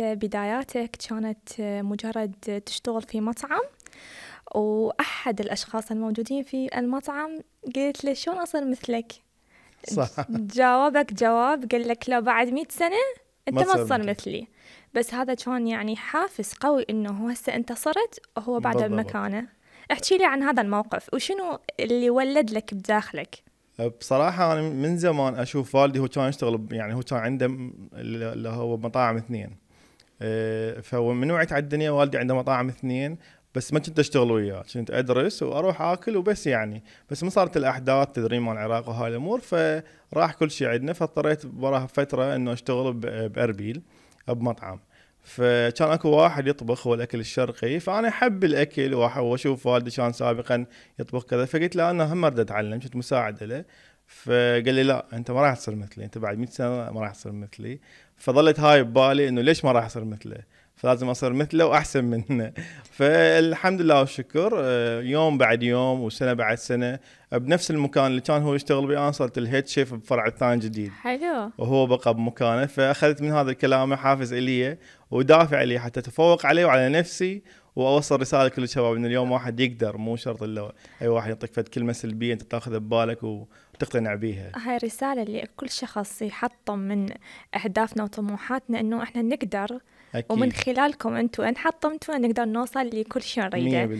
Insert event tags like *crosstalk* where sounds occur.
بداياتك كانت مجرد تشتغل في مطعم وأحد الأشخاص الموجودين في المطعم قلت له شلون أصير مثلك؟ صح جاوبك جواب قال لك لو بعد 100 سنة أنت ما تصير مثلي بس هذا كان يعني حافز قوي إنه هسه أنت صرت وهو بعد بمكانه احكي لي عن هذا الموقف وشنو اللي ولد لك بداخلك؟ أه، بصراحة أنا من زمان أشوف والدي هو كان يشتغل يعني هو كان عنده اللي هو مطاعم اثنين آه، فمن وعيت على الدنيا والدي عنده مطاعم اثنين بس ما كنت اشتغل وياه كنت ادرس واروح اكل وبس يعني بس ما صارت الاحداث تدريب مال العراق وهاي الامور فراح كل شيء عندنا فاضطريت وراها فتره انه اشتغل باربيل بمطعم فكان اكو واحد يطبخ هو الاكل الشرقي فانا احب الاكل واشوف والدي كان سابقا يطبخ كذا فقلت له انا هم اريد اتعلم كنت مساعد له فقال لي لا انت ما راح تصير مثلي انت بعد 100 سنه ما راح تصير مثلي فظلت هاي ببالي انه ليش ما راح اصير مثله فلازم اصير مثله واحسن منه *laughs* فالحمد لله والشكر آه، يوم بعد يوم وسنه بعد سنه بنفس المكان اللي كان هو يشتغل بيه انا صرت الهيد شيف بفرع ثاني جديد حلو وهو بقى بمكانه فاخذت من هذا الكلام حافز الي ودافع لي حتى اتفوق عليه وعلى نفسي واوصل رساله لكل الشباب ان اليوم واحد يقدر مو شرط الا اي واحد يعطيك فد كلمه سلبيه انت تاخذها ببالك وتقتنع بيها. هاي الرساله اللي كل شخص يحطم من اهدافنا وطموحاتنا انه احنا نقدر أكيد. ومن خلالكم انتم ان حطمتوا نقدر نوصل لكل شيء نريده